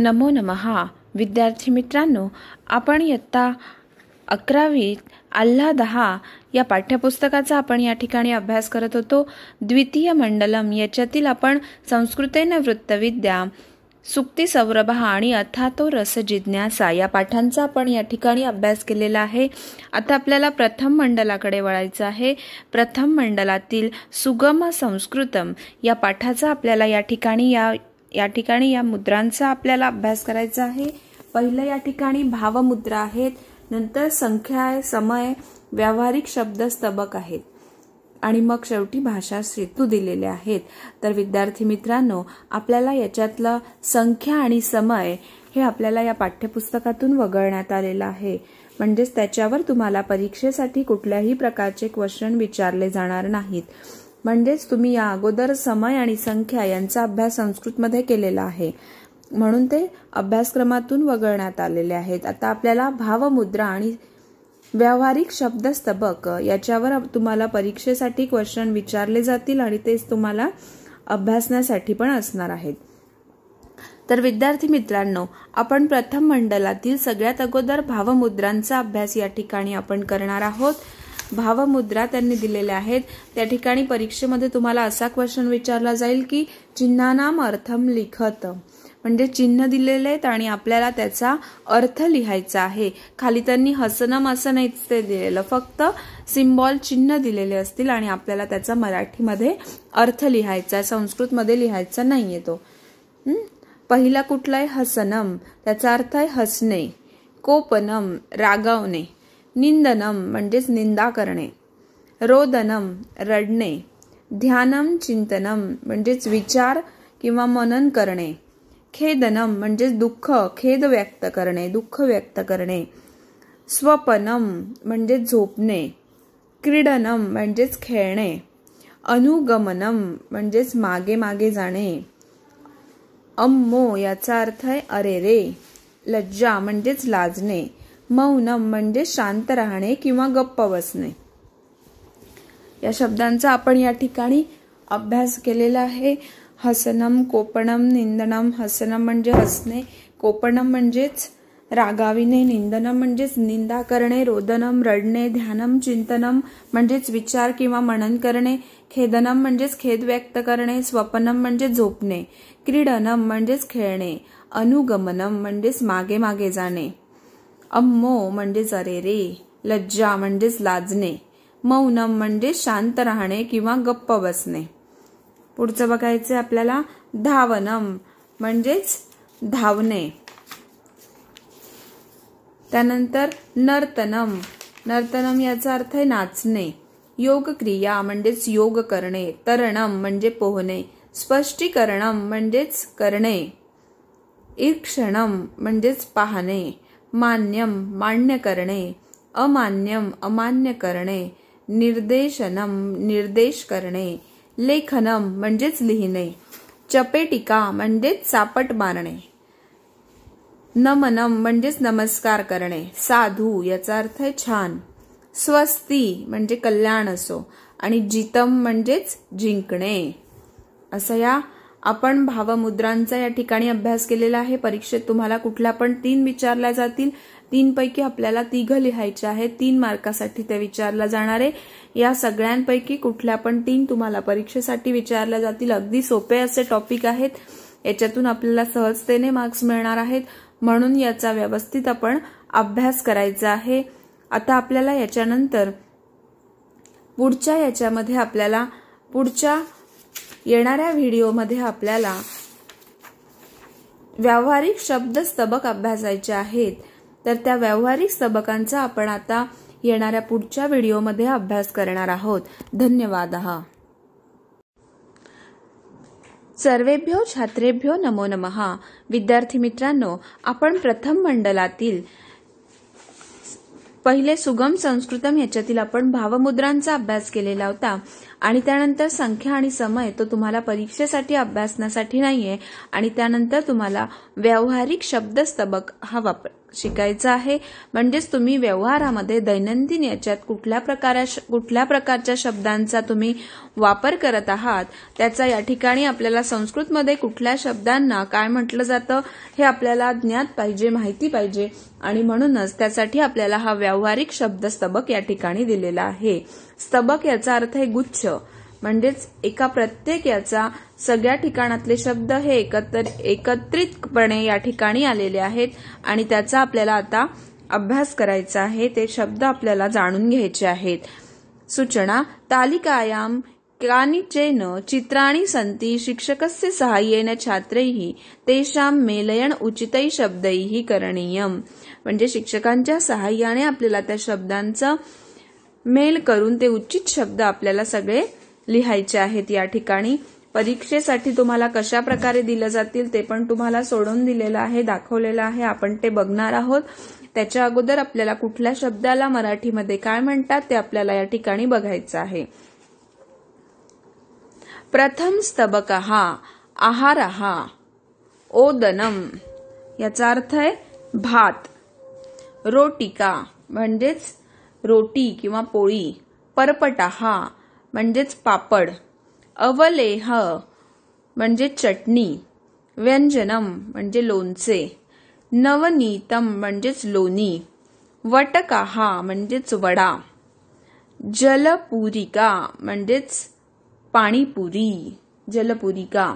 नमो नमहा विद्यार्थी मित्रांनो आपण इयत्ता अकरावी आल्हा दहा या पाठ्यपुस्तकाचा आपण या ठिकाणी अभ्यास करत होतो द्वितीय मंडलम याच्यातील आपण संस्कृतेन वृत्तविद्या सुक्ती सौरभहा आणि अथातो रस जिज्ञासा या पाठांचा आपण या ठिकाणी अभ्यास केलेला आहे आता आपल्याला प्रथम मंडलाकडे वळायचं आहे प्रथम मंडलातील सुगम संस्कृतम या पाठाचा आपल्याला या ठिकाणी या या ठिकाणी या मुद्रांचा आपल्याला अभ्यास करायचा आहे पहिलं या ठिकाणी भावमुद्रा आहेत नंतर संख्या आहे समय व्यावहारिक शब्द स्तबक आहेत आणि मग शेवटी भाषा सेतू दिलेले आहेत तर विद्यार्थी मित्रांनो आपल्याला याच्यातलं संख्या आणि समय हे आपल्याला या पाठ्यपुस्तकातून वगळण्यात आलेलं आहे म्हणजेच त्याच्यावर तुम्हाला परीक्षेसाठी कुठल्याही प्रकारचे क्वेश्चन विचारले जाणार नाहीत म्हणजेच तुम्ही या अगोदर समय आणि संख्या यांचा अभ्यास संस्कृतमध्ये केलेला आहे म्हणून ते अभ्यासक्रमातून वगळण्यात आलेले आहेत आता आपल्याला भावमुद्रा आणि व्यावहारिक शब्दस्तबक याच्यावर तुम्हाला परीक्षेसाठी क्वेश्चन विचारले जातील आणि तेच तुम्हाला अभ्यासण्यासाठी पण असणार आहेत तर विद्यार्थी मित्रांनो आपण प्रथम मंडलातील सगळ्यात अगोदर भावमुद्रांचा अभ्यास या ठिकाणी आपण करणार आहोत भावमुद्रा त्यांनी दिलेल्या आहेत त्या ठिकाणी परीक्षेमध्ये तुम्हाला असा क्वेश्चन विचारला जाईल की चिन्हानाम अर्थम लिखत म्हणजे चिन्ह दिलेले आहेत आणि आपल्याला त्याचा अर्थ लिहायचा आहे खाली त्यांनी हसनम असं नाहीच ते दिलेलं फक्त सिम्बॉल चिन्ह दिलेले असतील आणि आपल्याला त्याचा मराठीमध्ये अर्थ लिहायचा आहे संस्कृतमध्ये लिहायचा नाही तो पहिला कुठला आहे हसनम त्याचा अर्थ आहे हसणे कोपनम रागावणे निंदनम म्हणजेच निंदा करणे रोदनम रडणे ध्यानम चिंतनम म्हणजेच विचार किंवा मनन करणे खेदनम म्हणजेच दुःख खेद व्यक्त करणे दुःख व्यक्त करणे स्वपनम म्हणजे झोपणे क्रीडनम म्हणजेच खेळणे अनुगमनम म्हणजेच मागे मागे जाणे अम्मो याचा अर्थ आहे अरे रे लज्जा म्हणजेच लाजणे मौनम म्हणजे शांत राहणे किंवा गप्प बसणे या शब्दांचा आपण या ठिकाणी अभ्यास केलेला आहे हसनम कोपणम निंदनम हसनम म्हणजे हसणे कोपणम म्हणजेच रागाविणे निंदनम म्हणजेच निंदा करणे रोदनम रडणे ध्यानम चिंतनम म्हणजेच विचार किंवा मनन करणे खेदनम म्हणजेच खेद व्यक्त करणे स्वपनम म्हणजे झोपणे क्रीडनम म्हणजेच खेळणे अनुगमनम म्हणजेच मागे मागे जाणे अम्मो म्हणजेच अरे रे लज्जा म्हणजेच लाजणे मौनम म्हणजे शांत राहणे किंवा गप्प बसणे पुढचं बघायचं आपल्याला धावनम म्हणजेच धावणे त्यानंतर नर्तनम नर्तनम याचा अर्थ आहे नाचणे योगक्रिया म्हणजेच योग करणे तरणम म्हणजे पोहणे स्पष्टीकरणम म्हणजेच करणे ईक्षणम म्हणजेच पाहणे मान्यम मान्य करणे अमान्यम अमान्य करणे निर्देशनम निर्देश करणे लेखनम म्हणजेच लिहिणे चपेटिका म्हणजेच सापट मारणे नमनम म्हणजेच नमस्कार करणे साधू याचा अर्थ आहे छान स्वस्ती म्हणजे कल्याण असो आणि जितम म्हणजेच जिंकणे असं या आपण भावमुद्रांचा या ठिकाणी अभ्यास केलेला आहे परीक्षेत तुम्हाला कुठल्या पण तीन विचारल्या जातील तीनपैकी आपल्याला तिघ लिहायचे आहे तीन मार्कासाठी ते विचारलं जाणार आहे या सगळ्यांपैकी कुठल्या पण तीन तुम्हाला परीक्षेसाठी विचारल्या जातील अगदी सोपे असे टॉपिक आहेत याच्यातून आपल्याला सहजतेने मार्क्स मिळणार आहेत म्हणून याचा व्यवस्थित आपण अभ्यास करायचा आहे आता आपल्याला याच्यानंतर पुढच्या याच्यामध्ये आपल्याला पुढच्या येणाऱ्या व्हिडिओमध्ये आपल्याला व्यावहारिक शब्द स्तबक अभ्यासायचे आहेत तर त्या व्यावहारिक स्तबकांचा आपण आता येणाऱ्या पुढच्या व्हिडिओमध्ये अभ्यास करणार आहोत धन्यवाद सर्वेभ्यो छात्रेभ्यो नमो नमहा विद्यार्थी मित्रांनो आपण प्रथम मंडलातील पहिले सुगम संस्कृतम याच्यातील आपण भावमुद्रांचा अभ्यास केलेला होता आणि त्यानंतर संख्या आणि समय तो तुम्हाला परीक्षेसाठी अभ्यासण्यासाठी नाहीये आणि त्यानंतर तुम्हाला व्यावहारिक शब्दस्तबक हा वापर शिकायचा आहे म्हणजेच तुम्ही व्यवहारामध्ये दैनंदिन याच्यात कुठल्या प्रकारा कुठल्या प्रकारच्या शब्दांचा तुम्ही वापर करत आहात त्याचा या ठिकाणी आपल्याला संस्कृतमध्ये कुठल्या शब्दांना काय म्हटलं जातं हे आपल्याला ज्ञात पाहिजे माहिती पाहिजे आणि म्हणूनच त्यासाठी आपल्याला हा व्यावहारिक शब्दस्तबक या ठिकाणी दिलेला आहे स्तबक याचा अर्थ आहे गुच्छ म्हणजेच एका प्रत्येक याचा सगळ्या ठिकाणातले शब्द हे एकत्र एकत्रितपणे या ठिकाणी आलेले आहेत आणि त्याचा आपल्याला आता अभ्यास करायचा आहे ते शब्द आपल्याला जाणून घ्यायचे आहेत सूचना तालिकायाम कानिचेन चित्राणी संती शिक्षकस्य सहाय्येन छात्रैः तेषां मेलयन उचितै शब्दही करणीयम म्हणजे शिक्षकांच्या सहाय्याने आपल्याला त्या शब्दांचं मेल करून ते उचित शब्द आपल्याला सगळे लिहायचे आहेत या ठिकाणी परीक्षेसाठी तुम्हाला कशा प्रकारे दिलं जातील ते पण तुम्हाला सोडून दिलेलं आहे दाखवलेलं आहे आपण ते बघणार आहोत त्याच्या अगोदर आपल्याला कुठल्या शब्दाला मराठीमध्ये काय म्हणतात ते आपल्याला या ठिकाणी बघायचं आहे प्रथम स्तबक हा आहार हा ओदनम याचा अर्थ आहे भात रोटिका म्हणजेच रोटी किंवा पोळी परपटा हा म्हणजेच पापड अवलेह म्हणजे चटणी व्यंजनम म्हणजे लोणचे नवनीतम म्हणजेच लोणी वटकाहा म्हणजेच वडा जलपुरिका म्हणजेच पाणीपुरी जलपुरिका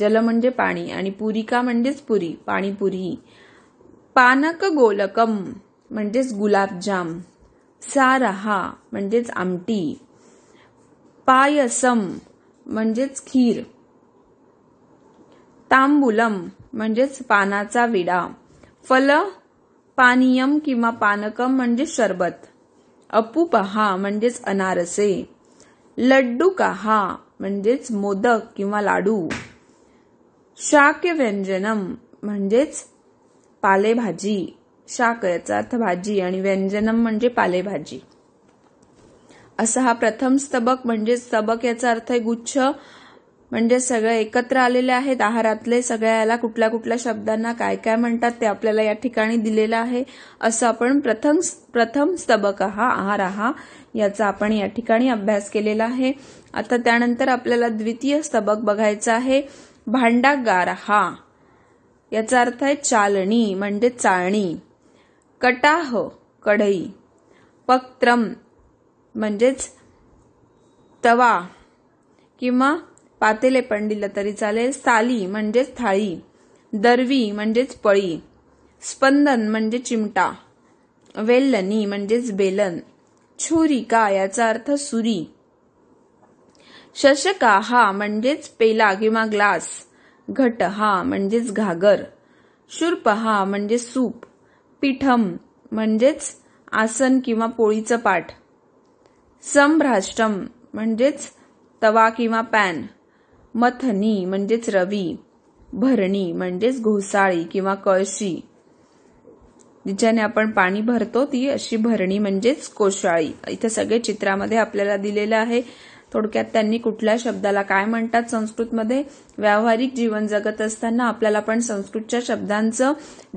जल म्हणजे पाणी आणि पुरिका म्हणजेच पुरी पाणीपुरी पानक गोलकम म्हणजेच गुलाबजाम सारहा म्हणजेच आमटी पायसम म्हणजेच खीर तांबुलम म्हणजेच पानाचा विडा फल पानियम किंवा पानकम म्हणजे शरबत अपुपहा म्हणजेच अनारसे लड्डू कहा म्हणजेच मोदक किंवा लाडू शाक्य व्यंजनम म्हणजेच पालेभाजी शाक याचा अर्थ भाजी आणि व्यंजनम म्हणजे पालेभाजी असा हा प्रथम स्तबक म्हणजे स्तबक याचा अर्थ आहे गुच्छ म्हणजे सगळे एकत्र आलेले आहेत आहारातले सगळ्याला कुठल्या कुठल्या शब्दांना काय काय म्हणतात ते आपल्याला या ठिकाणी दिलेलं आहे असं आपण प्रथम प्रथम स्तबक हा आहार हा याचा आपण या ठिकाणी अभ्यास केलेला आहे आता त्यानंतर आपल्याला द्वितीय स्तबक बघायचं आहे भांडागार हा याचा अर्थ आहे चालणी म्हणजे चाळणी कटाह कढई पक्त्रम म्हणजेच तवा किंवा पातेले दिलं तरी चालेल साली म्हणजेच थाळी दरवी म्हणजेच पळी स्पंदन म्हणजे चिमटा वेल्लनी म्हणजेच बेलन छुरी का याचा अर्थ सुरी शशका हा म्हणजेच पेला किंवा ग्लास घट हा म्हणजेच घागर शूर्प हा म्हणजे सूप पीठम म्हणजेच आसन किंवा पोळीचं पाठ संभ्राष्टम म्हणजेच तवा किंवा पॅन मथनी म्हणजेच रवी भरणी म्हणजेच घोसाळी किंवा कळशी जिच्याने आपण पाणी भरतो ती अशी भरणी म्हणजेच कोशाळी इथे सगळे चित्रामध्ये आपल्याला दिलेलं आहे थोडक्यात त्यांनी कुठल्या शब्दाला काय म्हणतात संस्कृतमध्ये व्यावहारिक जीवन जगत असताना आपल्याला पण संस्कृतच्या शब्दांचं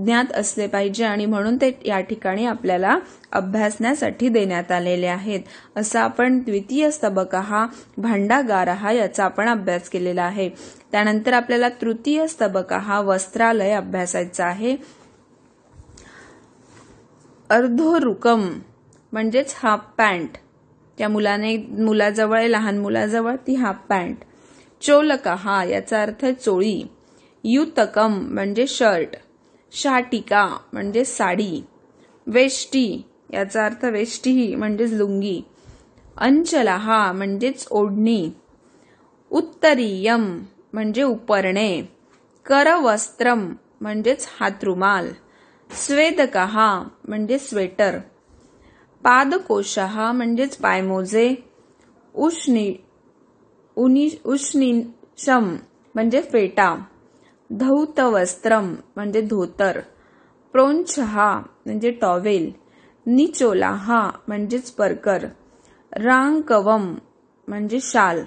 ज्ञात असले पाहिजे आणि म्हणून ते या ठिकाणी आपल्याला अभ्यासण्यासाठी देण्यात आलेले आहेत असा आपण द्वितीय स्तबक हा भांडागार हा याचा आपण अभ्यास केलेला आहे त्यानंतर आपल्याला तृतीय स्तबक हा वस्त्रालय अभ्यासायचा आहे अर्धोरुकम म्हणजेच हाफ पॅन्ट त्या मुलाने मुलाजवळ लहान मुलाजवळ ती हाफ पॅन्ट चोलका हा याचा अर्थ चोळी युतकम म्हणजे शर्ट शाटिका म्हणजे साडी वेष्टी याचा अर्थ वेष्टी म्हणजेच लुंगी अंचला हा म्हणजेच ओढणी उत्तरीयम म्हणजे उपरणे करवस्त्रम म्हणजेच हातरुमाल स्वेदकहा म्हणजे स्वेटर पादकोशहा म्हणजेच पायमोजे उष्णी उनि उष्णीशम म्हणजे फेटा धौत म्हणजे धोतर प्रोंछहा म्हणजे टॉवेल निचोलाहा म्हणजेच परकर रांगकवम म्हणजे शाल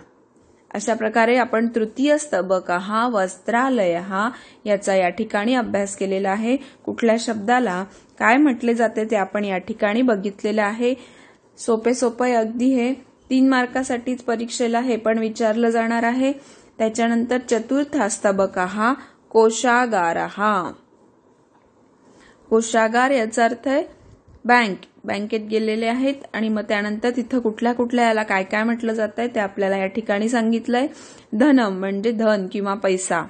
अशा प्रकारे आपण तृतीय स्तबक हा वस्त्रालय हा याचा या ठिकाणी अभ्यास केलेला आहे कुठल्या शब्दाला काय म्हटले जाते ते आपण या ठिकाणी बघितलेलं आहे सोपे सोपे अगदी हे तीन मार्कासाठीच परीक्षेला हे पण विचारलं जाणार आहे त्याच्यानंतर चतुर्थ स्तबक हा कोशागार हा कोशागार याचा अर्थ आहे बँक बँकेत गेलेले आहेत आणि मग त्यानंतर तिथं कुठल्या कुठल्या याला काय काय म्हटलं जात आहे ते आपल्याला या ठिकाणी सांगितलंय धनम म्हणजे धन किंवा पैसा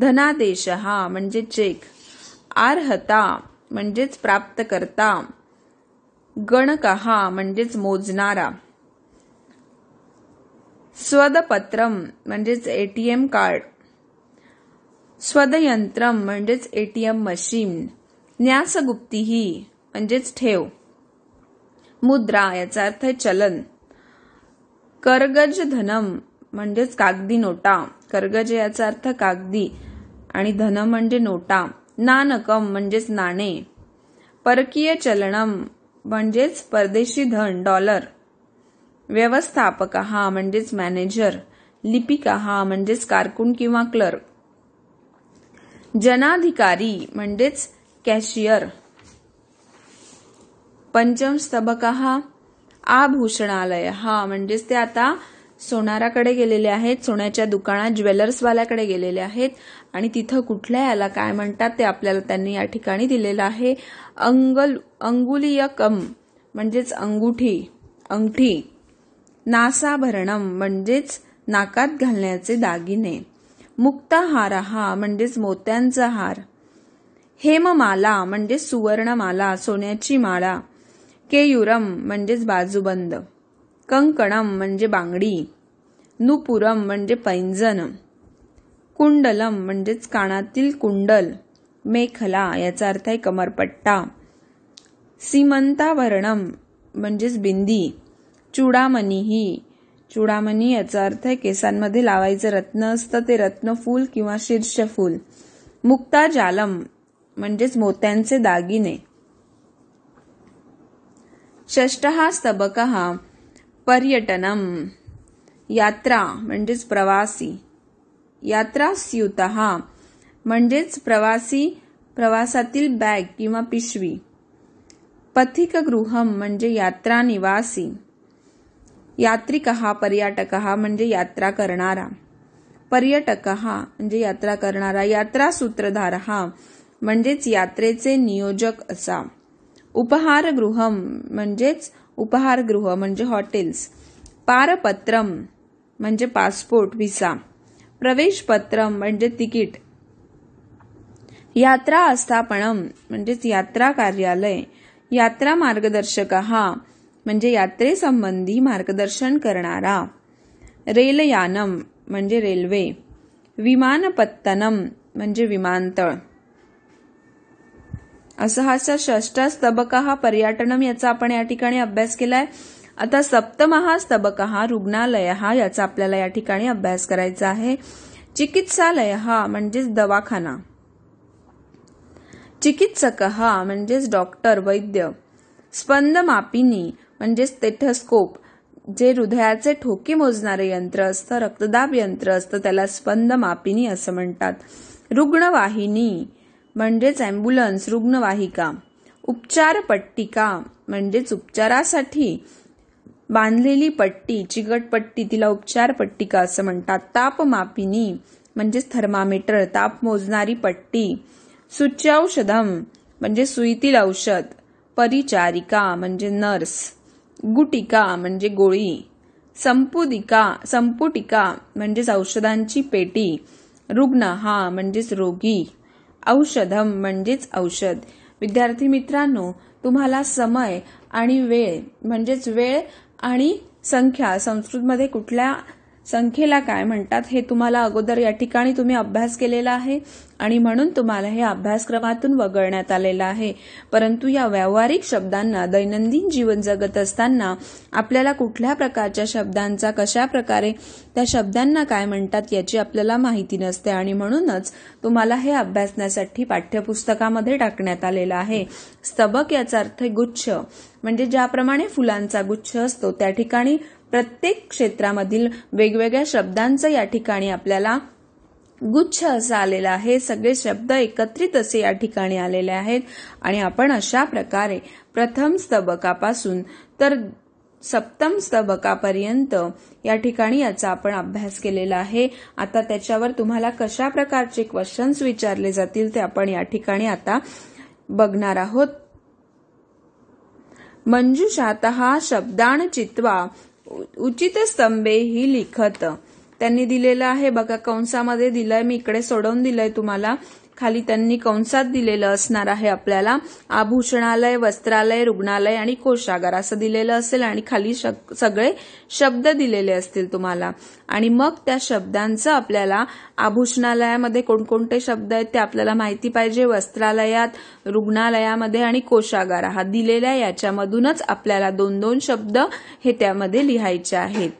धनादेश हा म्हणजे चेक आर्हता म्हणजेच प्राप्त करता गणकहा म्हणजेच मोजणारा स्वदपत्रम म्हणजेच एटीएम कार्ड स्वदयंत्रम म्हणजेच एटीएम मशीन न्यासगुप्ती म्हणजेच ठेव मुद्रा याचा अर्थ चलन कर्गज धनम म्हणजेच कागदी नोटा कर्गज याचा अर्थ कागदी आणि धन म्हणजे नोटा नानकम म्हणजेच नाणे परकीय चलनम म्हणजेच परदेशी धन डॉलर व्यवस्थापक हा म्हणजेच मॅनेजर लिपिका हा म्हणजेच कारकून किंवा क्लर्क जनाधिकारी म्हणजेच कॅशियर पंचम स्तबक हा आभूषणालय हा म्हणजेच ते आता सोनाराकडे गेलेले आहेत सोन्याच्या दुकानात ज्वेलर्सवाल्याकडे गेलेले आहेत आणि तिथं कुठल्या याला काय म्हणतात ते आपल्याला त्यांनी या ठिकाणी दिलेलं आहे अंगल कम म्हणजेच अंगुठी अंगठी नासाभरणम म्हणजेच नाकात घालण्याचे दागिने हार हा म्हणजेच मोत्यांचा हार हेममाला म्हणजेच सुवर्णमाला सोन्याची माळा केयुरम म्हणजेच बाजूबंद कंकणम म्हणजे बांगडी नुपुरम म्हणजे पैंजन कुंडलम म्हणजेच कानातील कुंडल मेखला याचा अर्थ आहे कमरपट्टा सीमंताभरणम म्हणजेच बिंदी चुडामणी ही चुडामणी याचा अर्थ आहे केसांमध्ये लावायचं रत्न असतं ते रत्न फूल किंवा शीर्षफूल मुक्ता जालम म्हणजेच मोत्यांचे दागिने षष्ट हा स्तबक हा पर्यटनम यात्रा म्हणजेच प्रवासी यात्रा स्यूत म्हणजेच प्रवासी प्रवासातील बॅग किंवा पिशवी पथिकगृहम म्हणजे यात्रा निवासी यात्रिक पर्यटक म्हणजे यात्रा करणारा पर्यटक म्हणजे यात्रा करणारा यात्रा सूत्रधार हा म्हणजेच यात्रेचे नियोजक असा उपहार गृहम म्हणजेच उपहारगृह म्हणजे हॉटेल्स पारपत्रम म्हणजे पासपोर्ट व्हिसा पत्रम म्हणजे तिकीट यात्रा आस्थापन म्हणजेच यात्रा कार्यालय यात्रा मार्गदर्शक हा म्हणजे यात्रेसंबंधी मार्गदर्शन करणारा रेलयानम म्हणजे रेल्वे विमानपत्तनम म्हणजे विमानतळ असहाचा षष्टा स्तबक हा पर्यटनम याचा आपण या ठिकाणी अभ्यास केलाय आता सप्तम हा स्तबक हा रुग्णालय हा याचा आपल्याला या ठिकाणी अभ्यास करायचा आहे चिकित्सालय हा म्हणजेच दवाखाना चिकित्सक हा म्हणजेच डॉक्टर वैद्य स्पंदमापिनी म्हणजेच स्टेथस्कोप जे हृदयाचे ठोके मोजणारे यंत्र असतं रक्तदाब यंत्र असतं त्याला स्पंदमापिनी असं म्हणतात रुग्णवाहिनी म्हणजेच अँब्युलन्स रुग्णवाहिका उपचार पट्टिका म्हणजेच उपचारासाठी बांधलेली पट्टी चिकट पट्टी तिला उपचार पट्टिका असं म्हणतात तापमापिनी म्हणजेच थर्मामीटर ताप मोजणारी पट्टी सुच्यौषधम म्हणजे सुईतील औषध परिचारिका म्हणजे नर्स गुटिका म्हणजे गोळी संपुदिका संपुटिका म्हणजेच औषधांची पेटी रुग्ण हा म्हणजेच रोगी औषधम म्हणजेच औषध विद्यार्थी मित्रांनो तुम्हाला समय आणि वेळ म्हणजेच वेळ आणि संख्या संस्कृतमध्ये कुठल्या संख्येला काय म्हणतात हे तुम्हाला अगोदर या ठिकाणी तुम्ही अभ्यास केलेला आहे आणि म्हणून तुम्हाला हे अभ्यासक्रमातून वगळण्यात आलेलं आहे परंतु या व्यावहारिक शब्दांना दैनंदिन जीवन जगत असताना आपल्याला कुठल्या प्रकारच्या शब्दांचा कशा प्रकारे त्या शब्दांना काय म्हणतात याची आपल्याला माहिती नसते आणि म्हणूनच तुम्हाला हे अभ्यासण्यासाठी पाठ्यपुस्तकामध्ये टाकण्यात आलेलं आहे स्तबक याचा अर्थ गुच्छ म्हणजे ज्याप्रमाणे फुलांचा गुच्छ असतो त्या ठिकाणी प्रत्येक क्षेत्रामधील वेगवेगळ्या शब्दांचं या ठिकाणी आपल्याला गुच्छ असा आलेला आहे सगळे शब्द एकत्रित असे या ठिकाणी आलेले आहेत आणि आपण अशा प्रकारे प्रथम स्तबकापासून तर सप्तम स्तबकापर्यंत या ठिकाणी याचा आपण अभ्यास केलेला आहे आता त्याच्यावर तुम्हाला कशा प्रकारचे क्वेश्चन्स विचारले जातील ते आपण या ठिकाणी आता बघणार आहोत मंजुषात हा शब्दान चित्वा उचित स्तंभे ही लिखत त्यांनी दिलेलं आहे बघा कंसामध्ये दिलंय मी इकडे सोडवून दिलंय तुम्हाला खाली त्यांनी कंसात दिलेलं असणार आहे आपल्याला आभूषणालय वस्त्रालय रुग्णालय आणि कोशागार असं दिलेलं असेल आणि खाली सगळे शब्द दिलेले असतील तुम्हाला आणि मग त्या शब्दांचं आपल्याला आभूषणालयामध्ये कोणकोणते शब्द आहेत ते आपल्याला माहिती पाहिजे वस्त्रालयात रुग्णालयामध्ये आणि कोशागार हा दिलेल्या याच्यामधूनच आपल्याला दोन दोन शब्द हे त्यामध्ये लिहायचे आहेत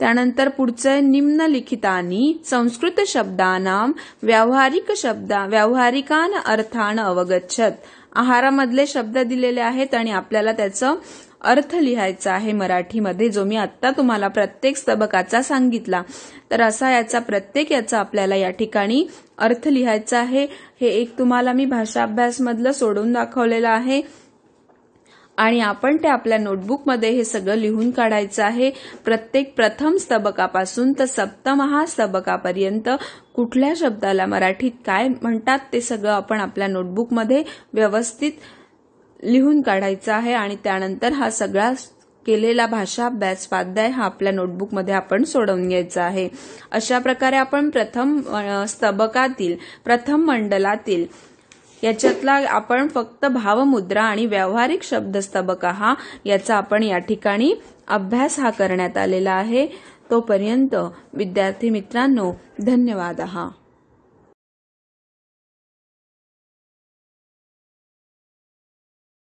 त्यानंतर पुढचं निम्नलिखितानी संस्कृत शब्दाना व्यावहारिक शब्दा व्यावहारिकान अर्थान अवगच्छत आहारामधले शब्द दिलेले आहेत आणि आपल्याला त्याचं अर्थ लिहायचा आहे मराठीमध्ये जो मी आत्ता तुम्हाला प्रत्येक स्तबकाचा सांगितला तर असा याचा प्रत्येक याचा आपल्याला या ठिकाणी अर्थ लिहायचा आहे हे एक तुम्हाला मी भाषा अभ्यासमधलं सोडून दाखवलेलं आहे आणि आपण ते आपल्या नोटबुकमध्ये हे सगळं लिहून काढायचं आहे प्रत्येक प्रथम स्तबकापासून तर सप्तमहा स्तबकापर्यंत कुठल्या शब्दाला मराठीत काय म्हणतात ते सगळं आपण आपल्या नोटबुकमध्ये व्यवस्थित लिहून काढायचं आहे आणि त्यानंतर हा सगळा केलेला भाषा अभ्यास स्वाध्याय हा आपल्या नोटबुकमध्ये आपण सोडवून घ्यायचा आहे अशा प्रकारे आपण प्रथम स्तबकातील प्रथम मंडलातील याच्यातला आपण फक्त भावमुद्रा आणि व्यावहारिक शब्दस्तबका हा याचा आपण या ठिकाणी अभ्यास हा करण्यात आलेला आहे तोपर्यंत विद्यार्थी मित्रांनो धन्यवाद हा